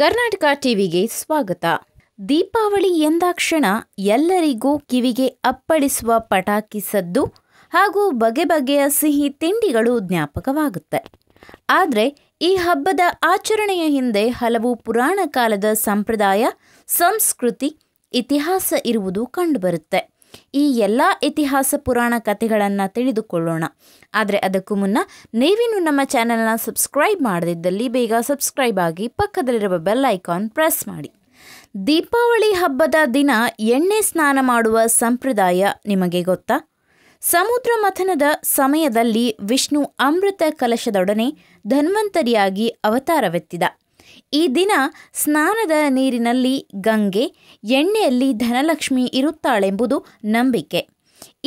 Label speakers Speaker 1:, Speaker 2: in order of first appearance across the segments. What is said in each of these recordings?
Speaker 1: ಕರ್ನಾಟಕ ಟಿವಿಗೆ ಸ್ವಾಗತ ದೀಪಾವಳಿ ಎಂದಾಕ್ಷಣ ಎಲ್ಲರಿಗೂ ಕಿವಿಗೆ ಅಪ್ಪಳಿಸುವ ಪಟಾಕಿ ಸದ್ದು ಹಾಗೂ ಬಗೆ ಬಗೆಯ ಸಿಹಿ ತಿಂಡಿಗಳು ಜ್ಞಾಪಕವಾಗುತ್ತೆ ಆದರೆ ಈ ಹಬ್ಬದ ಆಚರಣೆಯ ಹಿಂದೆ ಹಲವು ಪುರಾಣ ಕಾಲದ ಸಂಪ್ರದಾಯ ಸಂಸ್ಕೃತಿ ಇತಿಹಾಸ ಇರುವುದು ಕಂಡುಬರುತ್ತೆ ಈ ಎಲ್ಲ ಇತಿಹಾಸ ಪುರಾಣ ಕಥೆಗಳನ್ನು ತಿಳಿದುಕೊಳ್ಳೋಣ ಆದರೆ ಅದಕ್ಕೂ ಮುನ್ನ ನೀವೇನು ನಮ್ಮ ಚಾನೆಲ್ನ ಸಬ್ಸ್ಕ್ರೈಬ್ ಮಾಡದಿದ್ದಲ್ಲಿ ಬೇಗ ಸಬ್ಸ್ಕ್ರೈಬ್ ಆಗಿ ಪಕ್ಕದಲ್ಲಿರುವ ಬೆಲ್ ಐಕಾನ್ ಪ್ರೆಸ್ ಮಾಡಿ ದೀಪಾವಳಿ ಹಬ್ಬದ ದಿನ ಎಣ್ಣೆ ಸ್ನಾನ ಮಾಡುವ ಸಂಪ್ರದಾಯ ನಿಮಗೆ ಗೊತ್ತಾ ಸಮುದ್ರ ಮಥನದ ಸಮಯದಲ್ಲಿ ವಿಷ್ಣು ಅಮೃತ ಕಲಶದೊಡನೆ ಧನ್ವಂತರಿಯಾಗಿ ಅವತಾರವೆತ್ತಿದ ಈ ದಿನ ಸ್ನಾನದ ನೀರಿನಲ್ಲಿ ಗಂಗೆ ಎಣ್ಣೆಯಲ್ಲಿ ಧನಲಕ್ಷ್ಮಿ ಇರುತ್ತಾಳೆಂಬುದು ನಂಬಿಕೆ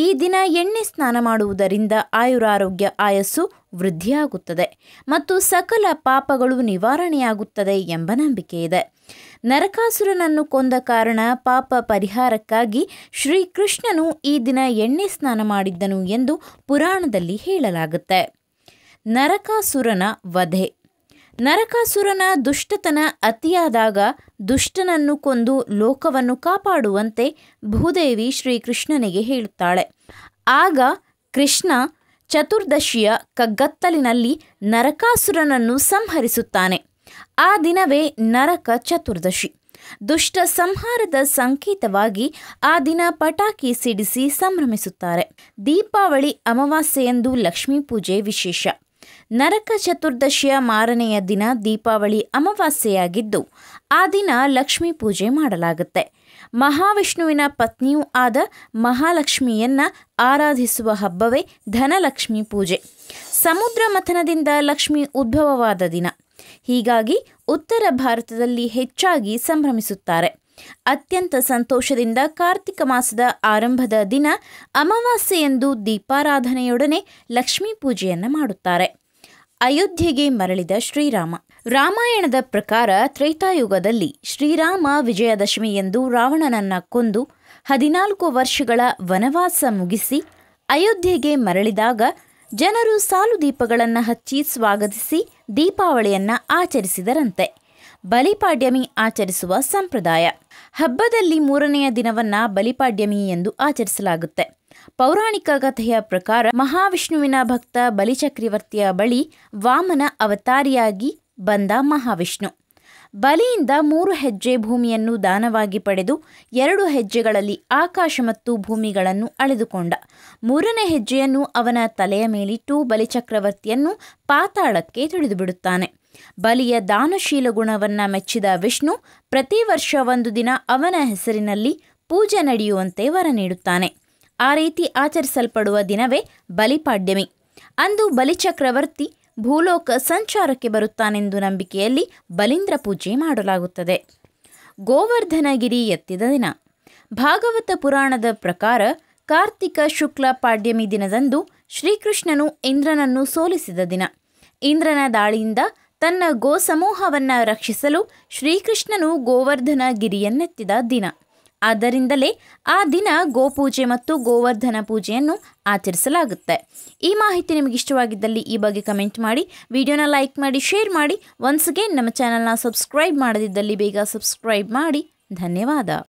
Speaker 1: ಈ ದಿನ ಎಣ್ಣೆ ಸ್ನಾನ ಮಾಡುವುದರಿಂದ ಆಯುರಾರೋಗ್ಯ ಆಯಸ್ಸು ವೃದ್ಧಿಯಾಗುತ್ತದೆ ಮತ್ತು ಸಕಲ ಪಾಪಗಳು ನಿವಾರಣೆಯಾಗುತ್ತದೆ ಎಂಬ ನಂಬಿಕೆ ಇದೆ ನರಕಾಸುರನನ್ನು ಕೊಂದ ಕಾರಣ ಪಾಪ ಪರಿಹಾರಕ್ಕಾಗಿ ಶ್ರೀಕೃಷ್ಣನು ಈ ದಿನ ಎಣ್ಣೆ ಸ್ನಾನ ಮಾಡಿದ್ದನು ಎಂದು ಪುರಾಣದಲ್ಲಿ ಹೇಳಲಾಗುತ್ತೆ ನರಕಾಸುರನ ವಧೆ ನರಕಾಸುರನ ದುಷ್ಟತನ ಅತಿಯಾದಾಗ ದುಷ್ಟನನ್ನು ಕೊಂದು ಲೋಕವನ್ನು ಕಾಪಾಡುವಂತೆ ಭೂದೇವಿ ಶ್ರೀಕೃಷ್ಣನಿಗೆ ಹೇಳುತ್ತಾಳೆ ಆಗ ಕೃಷ್ಣ ಚತುರ್ದಶಿಯ ಕಗ್ಗತ್ತಲಿನಲ್ಲಿ ನರಕಾಸುರನನ್ನು ಸಂಹರಿಸುತ್ತಾನೆ ಆ ದಿನವೇ ನರಕ ಚತುರ್ದಶಿ ದುಷ್ಟ ಸಂಹಾರದ ಸಂಕೇತವಾಗಿ ಆ ದಿನ ಪಟಾಕಿ ಸಿಡಿಸಿ ಸಂಭ್ರಮಿಸುತ್ತಾರೆ ದೀಪಾವಳಿ ಅಮಾವಾಸ್ಯೆಯಂದು ಲಕ್ಷ್ಮೀ ಪೂಜೆ ವಿಶೇಷ ನರಕ ಚತುರ್ದಶಿಯ ಮಾರನೆಯ ದಿನ ದೀಪಾವಳಿ ಅಮಾವಾಸ್ಯೆಯಾಗಿದ್ದು ಆ ದಿನ ಲಕ್ಷ್ಮೀ ಪೂಜೆ ಮಾಡಲಾಗುತ್ತೆ ಮಹಾವಿಷ್ಣುವಿನ ಪತ್ನಿಯೂ ಆದ ಮಹಾಲಕ್ಷ್ಮಿಯನ್ನ ಆರಾಧಿಸುವ ಹಬ್ಬವೇ ಧನಲಕ್ಷ್ಮಿ ಪೂಜೆ ಸಮುದ್ರ ಮಥನದಿಂದ ಲಕ್ಷ್ಮಿ ಉದ್ಭವವಾದ ದಿನ ಹೀಗಾಗಿ ಉತ್ತರ ಭಾರತದಲ್ಲಿ ಹೆಚ್ಚಾಗಿ ಸಂಭ್ರಮಿಸುತ್ತಾರೆ ಅತ್ಯಂತ ಸಂತೋಷದಿಂದ ಕಾರ್ತಿಕ ಮಾಸದ ಆರಂಭದ ದಿನ ಅಮಾವಾಸ್ಯೆಯೆಂದು ದೀಪಾರಾಧನೆಯೊಡನೆ ಲಕ್ಷ್ಮೀ ಪೂಜೆಯನ್ನು ಮಾಡುತ್ತಾರೆ ಅಯೋಧ್ಯೆಗೆ ಮರಳಿದ ಶ್ರೀರಾಮ ರಾಮಾಯಣದ ಪ್ರಕಾರ ತ್ರೈತಾಯುಗದಲ್ಲಿ ಶ್ರೀರಾಮ ವಿಜಯದಶಮಿ ಎಂದು ರಾವಣನನ್ನ ಕೊಂದು ಹದಿನಾಲ್ಕು ವರ್ಷಗಳ ವನವಾಸ ಮುಗಿಸಿ ಅಯೋಧ್ಯೆಗೆ ಮರಳಿದಾಗ ಜನರು ಸಾಲು ದೀಪಗಳನ್ನು ಹಚ್ಚಿ ಸ್ವಾಗತಿಸಿ ದೀಪಾವಳಿಯನ್ನ ಆಚರಿಸಿದರಂತೆ ಬಲಿಪಾಡ್ಯಮಿ ಆಚರಿಸುವ ಸಂಪ್ರದಾಯ ಹಬ್ಬದಲ್ಲಿ ಮೂರನೆಯ ದಿನವನ್ನ ಬಲಿಪಾಡ್ಯಮಿ ಎಂದು ಆಚರಿಸಲಾಗುತ್ತೆ ಪೌರಾಣಿಕ ಕಥೆಯ ಪ್ರಕಾರ ಮಹಾವಿಷ್ಣುವಿನ ಭಕ್ತ ಬಲಿಚಕ್ರವರ್ತಿಯ ಬಳಿ ವಾಮನ ಅವತಾರಿಯಾಗಿ ಬಂದ ಮಹಾವಿಷ್ಣು ಬಲಿಯಿಂದ ಮೂರು ಹೆಜ್ಜೆ ಭೂಮಿಯನ್ನು ದಾನವಾಗಿ ಪಡೆದು ಎರಡು ಹೆಜ್ಜೆಗಳಲ್ಲಿ ಆಕಾಶ ಮತ್ತು ಭೂಮಿಗಳನ್ನು ಅಳೆದುಕೊಂಡ ಮೂರನೇ ಹೆಜ್ಜೆಯನ್ನು ಅವನ ತಲೆಯ ಮೇಲಿಟ್ಟು ಬಲಿಚಕ್ರವರ್ತಿಯನ್ನು ಪಾತಾಳಕ್ಕೆ ತಿಳಿದುಬಿಡುತ್ತಾನೆ ಬಲಿಯ ದಾನಶೀಲ ಗುಣವನ್ನು ಮೆಚ್ಚಿದ ವಿಷ್ಣು ಪ್ರತಿ ವರ್ಷ ಒಂದು ದಿನ ಅವನ ಹೆಸರಿನಲ್ಲಿ ಪೂಜೆ ನಡೆಯುವಂತೆ ವರ ನೀಡುತ್ತಾನೆ ಆ ರೀತಿ ಆಚರಿಸಲ್ಪಡುವ ದಿನವೇ ಬಲಿಪಾಡ್ಯಮಿ ಅಂದು ಬಲಿಚಕ್ರವರ್ತಿ ಭೂಲೋಕ ಸಂಚಾರಕ್ಕೆ ಬರುತ್ತಾನೆಂದು ನಂಬಿಕೆಯಲ್ಲಿ ಬಲಿಂದ್ರ ಪೂಜೆ ಮಾಡಲಾಗುತ್ತದೆ ಗೋವರ್ಧನಗಿರಿ ಎತ್ತಿದ ದಿನ ಭಾಗವತ ಪುರಾಣದ ಪ್ರಕಾರ ಕಾರ್ತಿಕ ಶುಕ್ಲ ಪಾಡ್ಯಮಿ ದಿನದಂದು ಶ್ರೀಕೃಷ್ಣನು ಇಂದ್ರನನ್ನು ಸೋಲಿಸಿದ ದಿನ ಇಂದ್ರನ ದಾಳಿಯಿಂದ ತನ್ನ ಗೋ ಸಮೂಹವನ್ನು ರಕ್ಷಿಸಲು ಶ್ರೀಕೃಷ್ಣನು ಗೋವರ್ಧನ ಗಿರಿಯನ್ನೆತ್ತಿದ ದಿನ ಆದ್ದರಿಂದಲೇ ಆ ದಿನ ಗೋಪೂಜೆ ಮತ್ತು ಗೋವರ್ಧನ ಪೂಜೆಯನ್ನು ಆಚರಿಸಲಾಗುತ್ತೆ ಈ ಮಾಹಿತಿ ನಿಮಗೆ ಇಷ್ಟವಾಗಿದ್ದಲ್ಲಿ ಈ ಬಗ್ಗೆ ಕಮೆಂಟ್ ಮಾಡಿ ವಿಡಿಯೋನ ಲೈಕ್ ಮಾಡಿ ಶೇರ್ ಮಾಡಿ ಒನ್ಸ್ಗೆ ನಮ್ಮ ಚಾನಲ್ನ ಸಬ್ಸ್ಕ್ರೈಬ್ ಮಾಡದಿದ್ದಲ್ಲಿ ಬೇಗ ಸಬ್ಸ್ಕ್ರೈಬ್ ಮಾಡಿ ಧನ್ಯವಾದ